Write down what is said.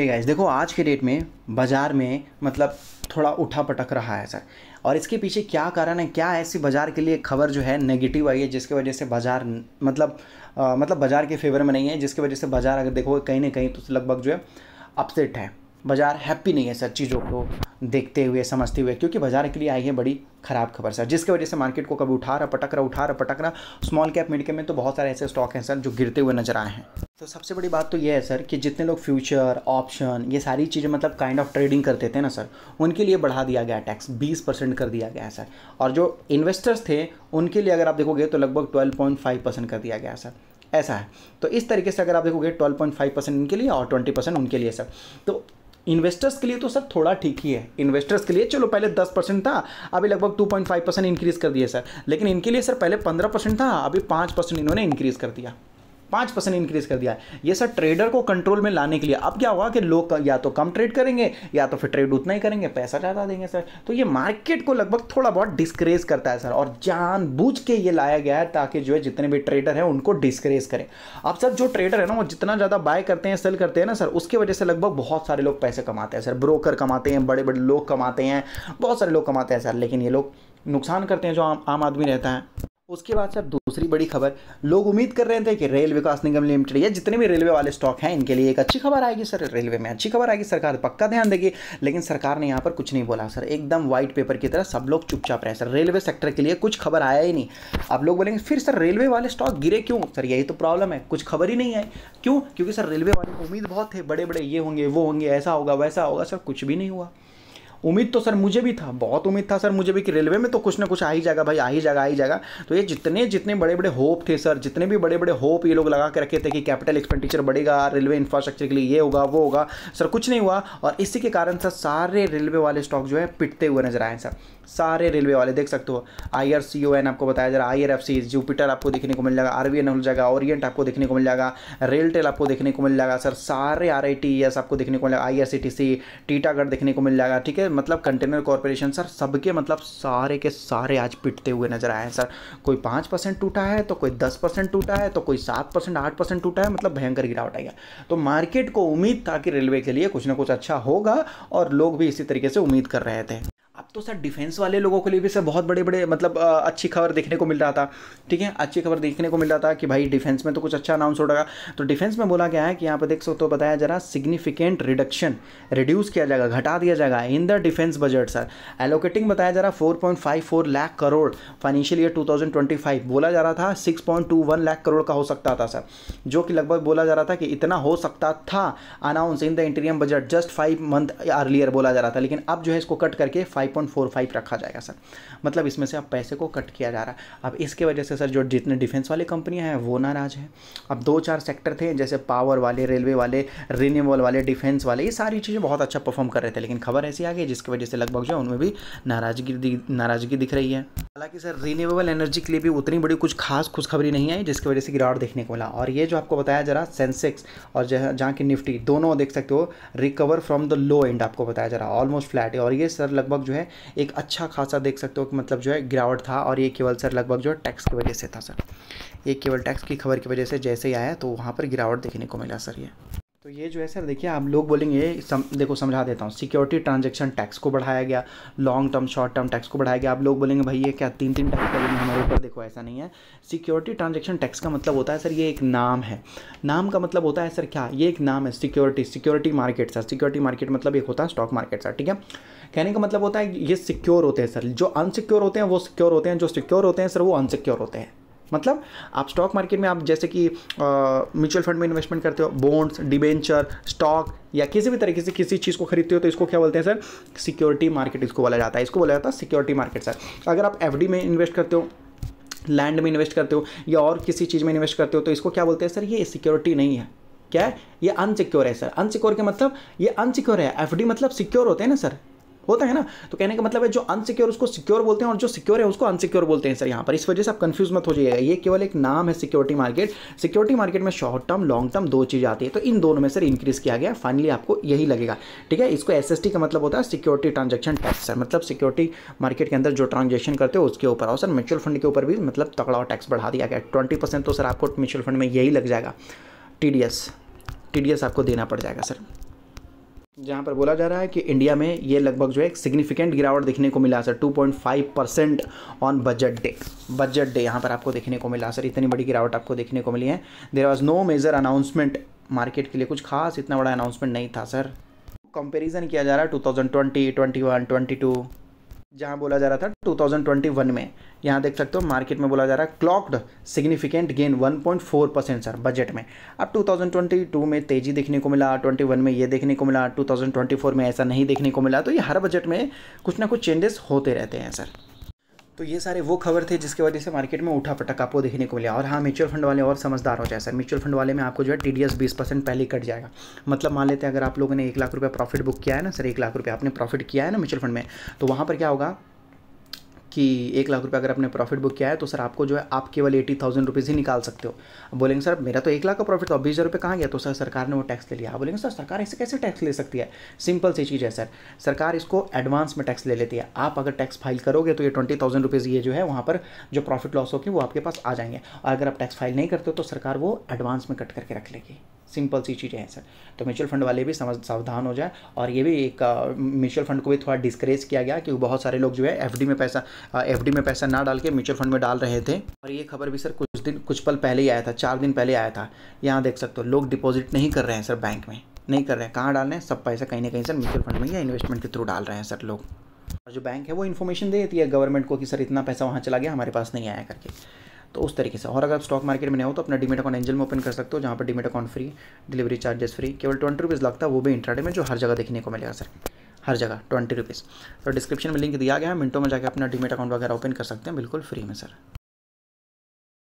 है गाइस देखो आज के डेट में बाज़ार में मतलब थोड़ा उठा पटक रहा है सर और इसके पीछे क्या कारण है क्या ऐसी बाज़ार के लिए खबर जो है नेगेटिव आई है जिसकी वजह से बाज़ार मतलब आ, मतलब बाज़ार के फेवर में नहीं है जिसकी वजह से बाज़ार अगर देखो कहीं ना कहीं तो लगभग जो है अपसेट है बाज़ार हैप्पी नहीं है सर चीज़ों को देखते हुए समझते हुए क्योंकि बाजार के लिए आई है बड़ी ख़राब खबर सर जिसकी वजह से मार्केट को कभी उठा रहा पटक रहा उठा रहा पटक रहा स्मॉल कैप मिड कैप में तो बहुत सारे ऐसे स्टॉक हैं सर जो गिरते हुए नजर आए हैं तो सबसे बड़ी बात तो यह है सर कि जितने लोग फ्यूचर ऑप्शन ये सारी चीज़ें मतलब काइंड ऑफ ट्रेडिंग करते थे ना सर उनके लिए बढ़ा दिया गया टैक्स 20 परसेंट कर दिया गया है सर और जो इन्वेस्टर्स थे उनके लिए अगर आप देखोगे तो लगभग 12.5 परसेंट कर दिया गया है सर ऐसा है तो इस तरीके से अगर आप देखोगे 12.5 परसेंट इनके लिए और 20 परसेंट उनके लिए सर तो इन्वेस्टर्स के लिए तो सर थोड़ा ठीक ही है इन्वेस्टर्स के लिए चलो पहले 10 परसेंट था अभी लगभग 2.5 परसेंट इंक्रीज़ कर दिया सर लेकिन इनके लिए सर पहले 15 परसेंट था अभी 5 परसेंट इन्होंने इंक्रीज़ कर दिया पाँच परसेंट इंक्रीज कर दिया है ये सर ट्रेडर को कंट्रोल में लाने के लिए अब क्या हुआ कि लोग या तो कम ट्रेड करेंगे या तो फिर ट्रेड उतना ही करेंगे पैसा ज़्यादा देंगे सर तो ये मार्केट को लगभग थोड़ा बहुत डिस्करेज करता है सर और जानबूझ के ये लाया गया है ताकि जो है जितने भी ट्रेडर हैं उनको डिस्करेज करें अब सर जो ट्रेडर है ना वो जितना ज़्यादा बाय करते हैं सेल करते हैं ना सर उसकी वजह से लगभग बहुत सारे लोग पैसे कमाते हैं सर ब्रोकर कमाते हैं बड़े बड़े लोग कमाते हैं बहुत सारे लोग कमाते हैं सर लेकिन ये लोग नुकसान करते हैं जो आम आम आदमी रहता है उसके बाद सर दूसरी बड़ी खबर लोग उम्मीद कर रहे थे कि रेल विकास निगम लिमिटेड या जितने भी रेलवे वाले स्टॉक हैं इनके लिए एक अच्छी खबर आएगी सर रेलवे में अच्छी खबर आएगी सरकार पक्का ध्यान देगी लेकिन सरकार ने यहाँ पर कुछ नहीं बोला सर एकदम व्हाइट पेपर की तरह सब लोग चुपचाप रहे सर रेलवे सेक्टर के लिए कुछ खबर आया ही नहीं आप लोग बोलेंगे फिर सर रेलवे वाले स्टॉक गिरे क्यों सर यही तो प्रॉब्लम है कुछ खबर ही नहीं आई क्यों क्योंकि सर रेलवे वाले को उम्मीद बहुत थे बड़े बड़े ये होंगे वो होंगे ऐसा होगा वैसा होगा सर कुछ भी नहीं हुआ उम्मीद तो सर मुझे भी था बहुत उम्मीद था सर मुझे भी कि रेलवे में तो कुछ ना कुछ आ ही जाएगा भाई आ ही जाएगा आ ही जाएगा तो ये जितने जितने बड़े बड़े होप थे सर जितने भी बड़े बड़े होप ये लोग लगा के रखे थे कि कैपिटल एक्सपेंडिचर बढ़ेगा रेलवे इंफ्रास्ट्रक्चर के लिए ये होगा वो होगा सर कुछ नहीं हुआ और इसी के कारण सर सारे रेलवे वाले स्टॉक जो है पिटते हुए नजर आए सर सारे रेलवे वाले देख सकते हो आई आर सी ओ एन आपको बताया जा रहा है I R F C Jupiter आपको देखने को मिल जाएगा आर वी एन मिल जाएगा ओरियंट आपको देखने को मिल जाएगा रेलटेल आपको देखने को मिल जाएगा सर सारे आर आई टी एस आपको देखने को मिल जाएगा I R C T C Titagarh देखने को मिल जाएगा ठीक है मतलब कंटेनर कॉरपोरेशन सर सबके मतलब सारे के सारे आज पिटते हुए नजर आए हैं सर कोई पाँच परसेंट टूटा है तो कोई दस परसेंट टूटा है तो कोई सात परसेंट आठ परसेंट टूटा है मतलब भयंकर गिरावट आई है तो मार्केट को उम्मीद था कि रेलवे के लिए कुछ ना कुछ अच्छा होगा और लोग भी इसी तरीके से उम्मीद कर रहे थे तो सर डिफेंस वाले लोगों के लिए भी सर बहुत बड़े बड़े मतलब अच्छी खबर देखने को मिल रहा था ठीक है अच्छी खबर देखने को मिल रहा था कि भाई डिफेंस में तो कुछ अच्छा अनाउंस हो रहा तो डिफेंस में बोला गया है कि यहाँ पर देख सो तो बताया जरा सिग्निफिकेंट रिडक्शन रिड्यूस किया जाएगा घटा दिया जाएगा in the defence budget sir allocating बताया जा रहा four point five four lakh crore financial year two thousand twenty five बोला जा रहा था six point two one lakh crore का हो सकता था सर जो कि लगभग बोला जा रहा था कि इतना हो सकता था announce in the interim budget just five month earlier बोला जा रहा था लेकिन अब जो है इसको कट करके फाइव पॉइंट फोर फाइव रखा जाएगा सर मतलब इसमें से अब पैसे को कट किया जा रहा है अब इसके वजह से सर जो जितने डिफेंस वाली कंपनियाँ हैं वो नाराज हैं अब दो चार सेक्टर थे जैसे पावर वाले रेलवे वाले रिन्यूबल वाले डिफेंस वाले ये सारी चीज़ें बहुत अच्छा परफॉर्म कर रहे थे लेकिन खबर ऐसी आ गई जिसकी वजह से लगभग जो उनमें भी नाराजगी नाराजगी दिख रही है हालांकि सर रिन्यूएबल एनर्जी के लिए भी उतनी बड़ी कुछ खास खुशखबरी नहीं आई जिसकी वजह से गिरावट देखने को मिला और ये जो आपको बताया जरा सेंसेक्स और जहाँ की निफ्टी दोनों देख सकते हो recover from the low and आपको बताया जा रहा ऑलमोस्ट फ्लैट है और ये सर लगभग जो है एक अच्छा खासा देख सकते हो कि मतलब जो है गिरावट था और ये केवल सर लगभग जो है टैक्स की वजह से था सर ये केवल टैक्स की खबर की वजह से जैसे ही आया तो वहाँ पर गिरावट देखने को मिला सर ये तो ये जो है सर देखिए आप लोग बोलेंगे सम, देखो समझा देता हूँ सिक्योरिटी ट्रांजैक्शन टैक्स को बढ़ाया गया long term short term tax को बढ़ाया गया आप लोग बोलेंगे भाई ये क्या तीन तीन टैक्स लगेंगे हमारे ऊपर देखो ऐसा नहीं है सिक्योरिटी ट्रांजैक्शन टैक्स का मतलब होता है सर ये एक नाम है नाम का मतलब होता है सर क्या ये एक नाम है security security market sir security market मतलब एक होता है स्टॉक मार्केट सर ठीक है कहने का मतलब होता है ये सिक्योर होते हैं सर जो अनसिक्योर होते हैं वो सिक्योर होते हैं जो सिक्योर होते हैं सर वो अनसिक्योर होते हैं मतलब आप स्टॉक मार्केट में आप जैसे कि म्यूचुअल फंड में इन्वेस्टमेंट करते हो बॉन्ड्स डिबेंचर स्टॉक या किसी भी तरीके से किसी चीज़ को खरीदते हो तो इसको क्या बोलते हैं सर सिक्योरिटी मार्केट इसको बोला जाता है इसको बोला जाता है सिक्योरिटी मार्केट सर अगर आप एफ में इन्वेस्ट करते हो लैंड में इन्वेस्ट करते हो या और किसी चीज़ में इन्वेस्ट करते हो तो इसको क्या बोलते हैं सर ये सिक्योरिटी नहीं है क्या है ये अनसिक्योर है सर अनसिक्योर के मतलब ये अनसिक्योर है एफ मतलब सिक्योर होते हैं ना सर होता है ना तो कहने का मतलब है जो अनसिक्योर उसको सिक्योर बोलते हैं और जो सिक्योर है उसको अनसिक्योर बोलते हैं सर यहाँ पर इस वजह से आप कंफ्यूज मत हो जाएगा ये केवल एक नाम है सिक्योरिटी मार्केट सिक्योरिटी मार्केट में शॉर्ट टर्म लॉन्ग टर्म दो चीज़ आती है तो इन दोनों में सर इंक्रीज किया गया फाइनली आपको यही लगेगा ठीक है इसको एस का मतलब होता है सिक्योरिटी ट्रांजेक्शन टैक्स सर मतलब सिक्योरिटी मार्केट के अंदर जो ट्रांजेक्शन करते हो उसके ऊपर और सर म्यूचुअल फंड के ऊपर भी मतलब तगड़ा टैक्स बढ़ा दिया गया ट्वेंटी परसेंट तो सर आपको म्यूचुअल फंड में यही लग जाएगा T D S T D S आपको देना पड़ जाएगा सर जहाँ पर बोला जा रहा है कि इंडिया में ये लगभग जो है सिग्निफिकेंट गिरावट देखने को मिला sir 2.5 percent on budget day budget day यहाँ पर आपको देखने को मिला सर इतनी बड़ी गिरावट आपको देखने को मिली है there was no major announcement market के लिए कुछ खास इतना बड़ा अनाउंसमेंट नहीं था सर कंपेरिजन किया जा रहा है two thousand twenty twenty one twenty two जहाँ बोला जा रहा था 2021 में यहाँ देख सकते हो मार्केट में बोला जा रहा है clocked significant gain 1.4 percent sir budget में अब 2022 में तेज़ी देखने को मिला 21 में ये देखने को मिला 2024 में ऐसा नहीं देखने को मिला तो ये हर बजट में कुछ ना कुछ चेंजेस होते रहते हैं सर तो ये सारे वो खबर थे जिसके वजह से मार्केट में उठा पटक आपको देखने को मिला और हाँ म्यूचुअल फंड वाले और समझदार हो जाए सर म्यूचुअल फंड वाले में आपको जो है टी डी एस बीस परसेंट पहले कट जाएगा मतलब मान लेते हैं अगर आप लोगों ने एक लाख रुपया प्रॉफिट बुक किया है ना सर एक लाख रुपया आपने प्रॉफिट किया है ना म्यूचुअल फंड में तो वहाँ पर क्या होगा कि एक लाख रुपये अगर आपने प्रॉफिट बुक किया है तो सर आपको जो है आप केवल एटी थाउजेंड रुपीज़ ही निकाल सकते हो बोलेंगे सर मेरा तो एक लाख का प्रॉफिट था बीस हज़ार रुपये कहाँ गया तो सर सरकार ने वो टैक्स ले लिया आप बोलेंगे सर सरकार ऐसे कैसे टैक्स ले सकती है सिंपल सी चीज़ है सर सरकार इसको एडवांस में टैक्स ले लेती है आप अगर टैक्स फाइल करोगे तो ये ट्वेंटी थाउजेंड रुपीज़ ये जो है वहाँ पर जो प्रॉफिट लॉस होगी वो आपके पास आ जाएंगे और अगर आप टैक्स फाइल नहीं करते हो तो सरकार वो एडवांस में कट करके रख लेगी सिंपल सी चीज़ें हैं सर तो म्यूचुअल फंड वाले भी समझ सावधान हो जाए और ये भी एक म्यूचुअल फंड को भी थोड़ा डिस्करेज किया गया कि बहुत सारे लोग जो है एफ में पैसा एफ में पैसा ना डाल के म्यूचुअल फंड में डाल रहे थे और ये खबर भी सर कुछ दिन कुछ पल पहले ही आया था चार दिन पहले आया था यहाँ देख सकते हो लोग डिपॉजिट नहीं कर रहे हैं सर बैंक में नहीं कर रहे हैं कहाँ डाल रहे हैं सब पैसा कहीं ना कहीं सर म्यूचुअल फंड में या इन्वेस्टमेंट के थ्रू डाल रहे हैं सर लोग और जो बैंक है वो इन्फॉर्मेशन दे देती है गवर्नमेंट को कि सर इतना पैसा वहाँ चला गया हमारे पास नहीं आया करके तो उस तरीके से और अगर आप स्टॉक मार्केट में नहीं हो तो अपना डिमेट अकाउंट एंजल में ओपन कर सकते हो जहाँ पर demat account free delivery charges free केवल ट्वेंटी रुपीज़ लगता है वो भी इंटरनेट में जो हर जगह देखने को मिलेगा सर हर जगह ट्वेंटी रुपीज़ तो डिस्क्रिप्शन में लिंक दिया गया है मिनटों में जाकर अपना डिमेट अकाउंट वगैरह ओपन कर सकते हैं बिल्कुल फ्री में सर